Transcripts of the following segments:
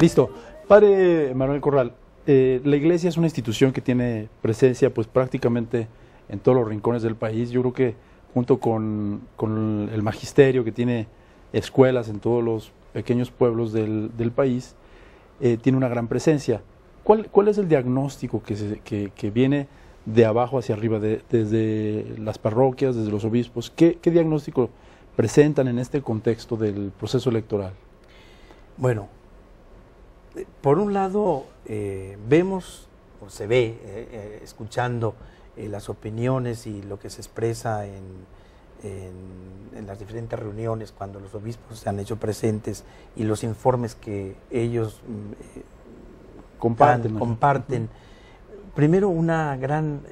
Listo. Padre Manuel Corral, eh, la iglesia es una institución que tiene presencia pues prácticamente en todos los rincones del país. Yo creo que junto con, el magisterio que tiene escuelas en todos los pequeños pueblos del, país, eh, tiene una gran presencia. ¿Cuál, ¿Cuál es el diagnóstico que, que, viene de abajo hacia arriba, desde las parroquias, desde los obispos? ¿Qué, ¿Qué diagnóstico presentan en este contexto del proceso electoral? Bueno, por un lado, eh, vemos o se ve, eh, eh, escuchando las opiniones y lo que se expresa en, las diferentes reuniones, cuando los obispos se han hecho presentes y los informes que ellos mm, comparten, primero una gran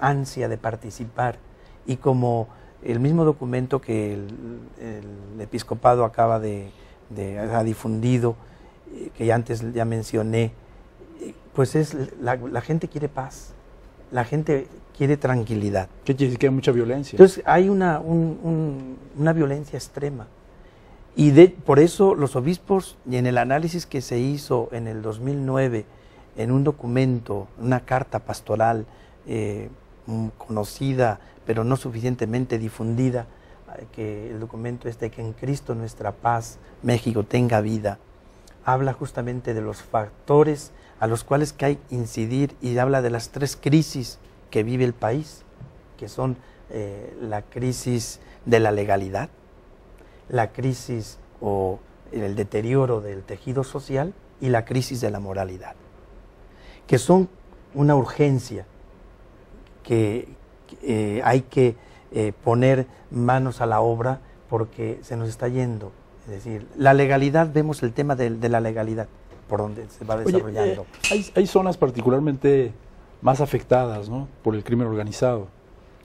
ansia de participar y como el mismo documento que el, episcopado acaba de, de ha difundido que ya antes ya mencioné, pues es la, gente quiere paz, la gente quiere tranquilidad. ¿Qué quiere que hay mucha violencia? Entonces hay una, una violencia extrema. Y por eso los obispos, y en el análisis que se hizo en el 2009, en un documento, una carta pastoral eh, mm, conocida, pero no suficientemente difundida, eh, que el documento es de que en Cristo nuestra paz, México tenga vida, habla justamente de los factores a los cuales hay que incidir y habla de las tres crisis que vive el país, que son eh, la crisis de la legalidad, la crisis o el deterioro del tejido social y la crisis de la moralidad, que son una urgencia que eh, hay que eh, poner manos a la obra porque se nos está yendo es decir, la legalidad, vemos el tema de, la legalidad, por donde se va desarrollando. Eh, hay, zonas particularmente más afectadas por el crimen organizado.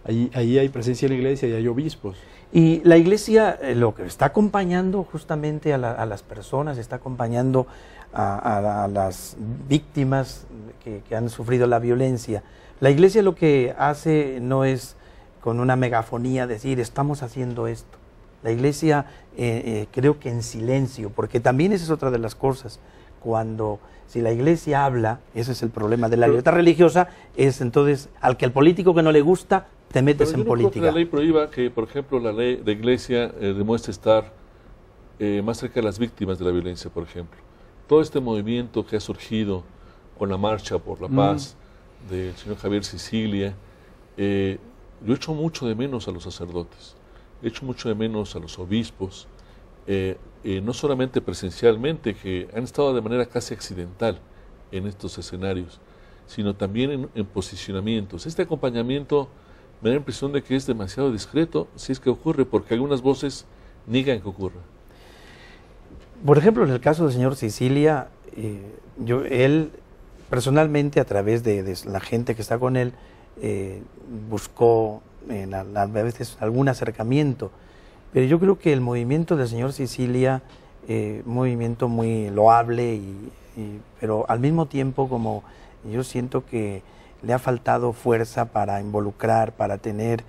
Ahí, ahí, hay presencia de la iglesia y hay obispos. Y la iglesia eh, lo que está acompañando justamente a, las personas, está acompañando a, las víctimas que, han sufrido la violencia. La iglesia lo que hace no es con una megafonía decir estamos haciendo esto. La iglesia eh, eh, creo que en silencio, porque también esa es otra de las cosas. Cuando, si la iglesia habla, ese es el problema de la libertad religiosa, es entonces al que el político que no le gusta, te metes en política. que la ley prohíba que, por ejemplo, la ley de iglesia eh, demuestre estar más cerca de las víctimas de la violencia, por ejemplo. Todo este movimiento que ha surgido con la marcha por la mm. paz del señor Javier Sicilia, yo echo mucho de menos a los sacerdotes hecho mucho de menos a los obispos, eh, eh, no solamente presencialmente, que han estado de manera casi accidental en estos escenarios, sino también en, posicionamientos. Este acompañamiento me da la impresión de que es demasiado discreto si es que ocurre, porque algunas voces niegan que ocurra. Por ejemplo, en el caso del señor Sicilia, eh, yo, él personalmente a través de, la gente que está con él, eh, buscó en eh, a veces algún acercamiento. Pero yo creo que el movimiento del señor Sicilia, un eh, movimiento muy loable, y, pero al mismo tiempo como yo siento que le ha faltado fuerza para involucrar, para tener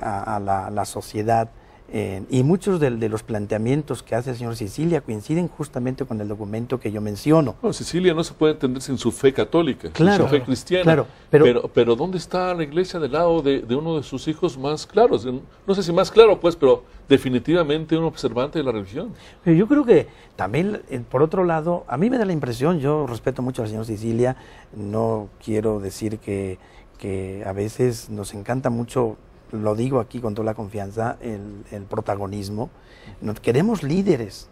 a, la sociedad. Eh, y muchos de, los planteamientos que hace el señor Sicilia coinciden justamente con el documento que yo menciono. No, Sicilia no se puede entender sin su fe católica, sin su fe cristiana. pero, pero, ¿dónde está la iglesia del lado de, uno de sus hijos más claros? No sé si más claro, pues, pero definitivamente un observante de la religión. yo creo que también, eh, por otro lado, a mí me da la impresión, yo respeto mucho al señor Sicilia, no quiero decir que a veces nos encanta mucho lo digo aquí con toda la confianza, el, el protagonismo. queremos líderes,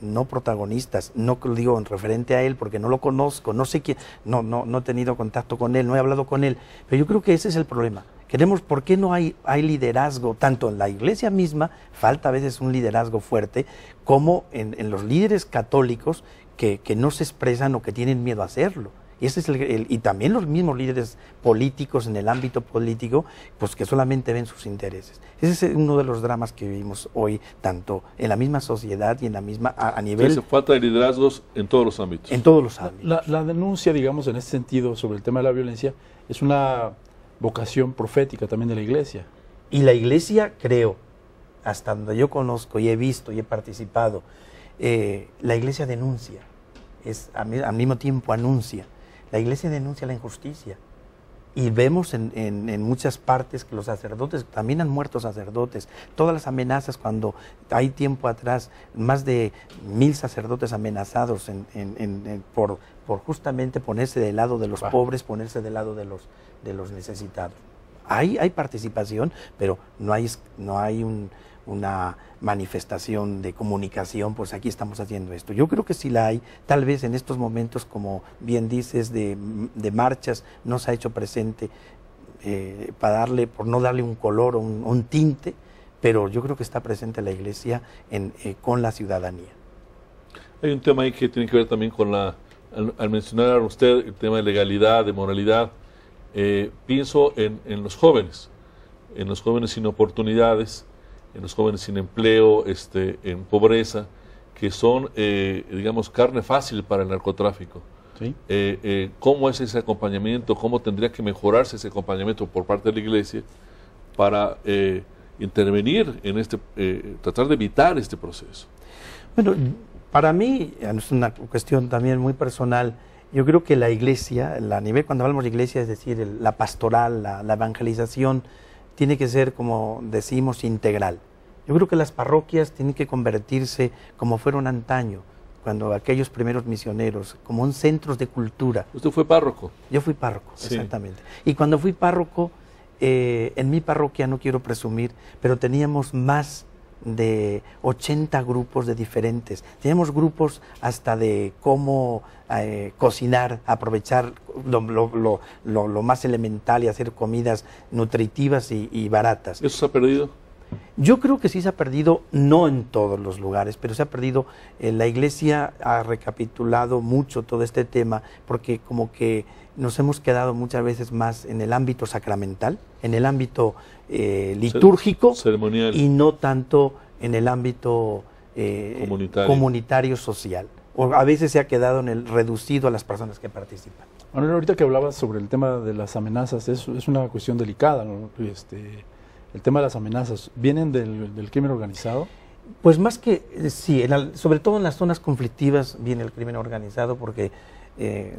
no protagonistas. No lo digo en referente a él porque no lo conozco, no sé quién, no, no, no he tenido contacto con él, no he hablado con él. Pero yo creo que ese es el problema. Queremos, ¿por qué no hay, liderazgo? Tanto en la iglesia misma, falta a veces un liderazgo fuerte, como en, los líderes católicos que, no se expresan o que tienen miedo a hacerlo. Y, también los mismos líderes políticos en el ámbito político, pues que solamente ven sus intereses. Ese es uno de los dramas que vivimos hoy, tanto en la misma sociedad y en la misma, a, nivel... falta de liderazgos en todos los ámbitos. En todos los ámbitos. La, denuncia, digamos, en ese sentido sobre el tema de la violencia es una vocación profética también de la iglesia. Y la iglesia, creo, hasta donde yo conozco y he visto y he participado, eh, la iglesia denuncia, es, al mismo tiempo anuncia. La iglesia denuncia la injusticia. Y vemos en, muchas partes que los sacerdotes, también han muerto sacerdotes, todas las amenazas cuando hay tiempo atrás, más de mil sacerdotes amenazados por, justamente ponerse del lado de los pobres, ponerse del lado de los necesitados. Hay, participación, pero no hay, no hay una manifestación de comunicación, pues aquí estamos haciendo esto. Yo creo que sí la hay, tal vez en estos momentos, como bien dices, de, marchas, no se ha hecho presente eh, para darle, por no darle un color o un, tinte, pero yo creo que está presente la iglesia eh, con la ciudadanía. Hay un tema ahí que tiene que ver también con la, al, al mencionar a usted el tema de legalidad, de moralidad, eh, pienso en, los jóvenes, en los jóvenes sin oportunidades, en los jóvenes sin empleo, este, en pobreza, que son, eh, digamos, carne fácil para el narcotráfico. Eh, ¿Cómo es ese acompañamiento? ¿Cómo tendría que mejorarse ese acompañamiento por parte de la iglesia para intervenir en este, tratar de evitar este proceso? Bueno, para mí, es una cuestión también muy personal, yo creo que la iglesia, la nivel, cuando hablamos de iglesia, es decir, la pastoral, la, evangelización, tiene que ser, como decimos, integral. Yo creo que las parroquias tienen que convertirse como fueron antaño, cuando aquellos primeros misioneros, como un centro de cultura. ¿Usted fue párroco? Yo fui párroco, exactamente. Y cuando fui párroco, eh, en mi parroquia, no quiero presumir, pero teníamos más de 80 grupos de diferentes. Tenemos grupos hasta de cómo eh, cocinar, aprovechar lo, más elemental y hacer comidas nutritivas y, baratas. ¿Eso se ha perdido? Yo creo que sí se ha perdido, no en todos los lugares, pero se ha perdido. Eh, la iglesia ha recapitulado mucho todo este tema porque como que nos hemos quedado muchas veces más en el ámbito sacramental, en el ámbito eh, litúrgico y no tanto en el ámbito eh, comunitario. social. O a veces se ha quedado en el reducido a las personas que participan. Manuel, ahorita que hablabas sobre el tema de las amenazas, es, una cuestión delicada, Este, el tema de las amenazas, ¿vienen del, crimen organizado? Pues más que, eh, sí, sobre todo en las zonas conflictivas viene el crimen organizado porque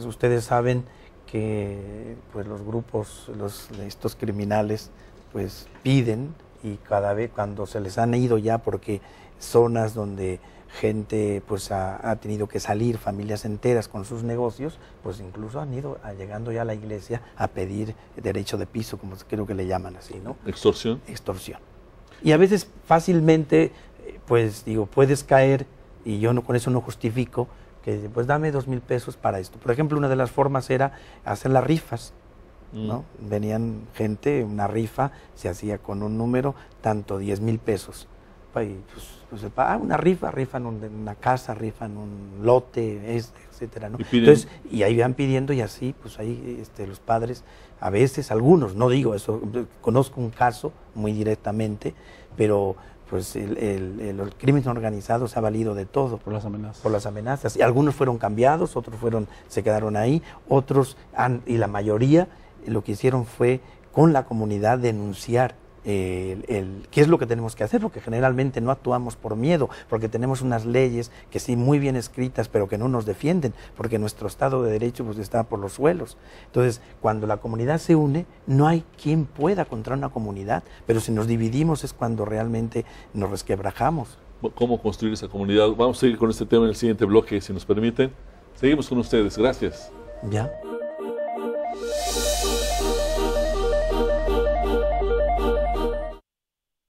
ustedes saben que pues los grupos, los, estos criminales, pues piden y cada vez cuando se les han ido ya porque zonas donde gente pues ha, tenido que salir, familias enteras con sus negocios, pues incluso han ido llegando ya a la iglesia a pedir derecho de piso, como creo que le llaman así, ¿no? Extorsión. Extorsión. Y a veces fácilmente, pues digo, puedes caer, y yo no con eso no justifico, pues dame dos mil pesos para esto. Por ejemplo, una de las formas era hacer las rifas. ¿no? Mm. Venían gente, una rifa se hacía con un número, tanto diez mil pesos. pues, pues, pues ah, una rifa, rifan en una casa, rifan un lote, este, etcétera, ¿no? Y Entonces, y ahí van pidiendo y así, pues ahí este, los padres, a veces, algunos, no digo eso, conozco un caso muy directamente, pero pues el, el, el, crimen organizado se ha valido de todo. Por las amenazas. Por las amenazas. Y algunos fueron cambiados, otros fueron, se quedaron ahí, otros, y la mayoría lo que hicieron fue con la comunidad denunciar qué es lo que tenemos que hacer, porque generalmente no actuamos por miedo, porque tenemos unas leyes que sí muy bien escritas, pero que no nos defienden, porque nuestro Estado de Derecho pues, está por los suelos. Entonces, cuando la comunidad se une, no hay quien pueda contra una comunidad, pero si nos dividimos es cuando realmente nos resquebrajamos. ¿Cómo construir esa comunidad? Vamos a seguir con este tema en el siguiente bloque, si nos permiten. Seguimos con ustedes, gracias. Ya.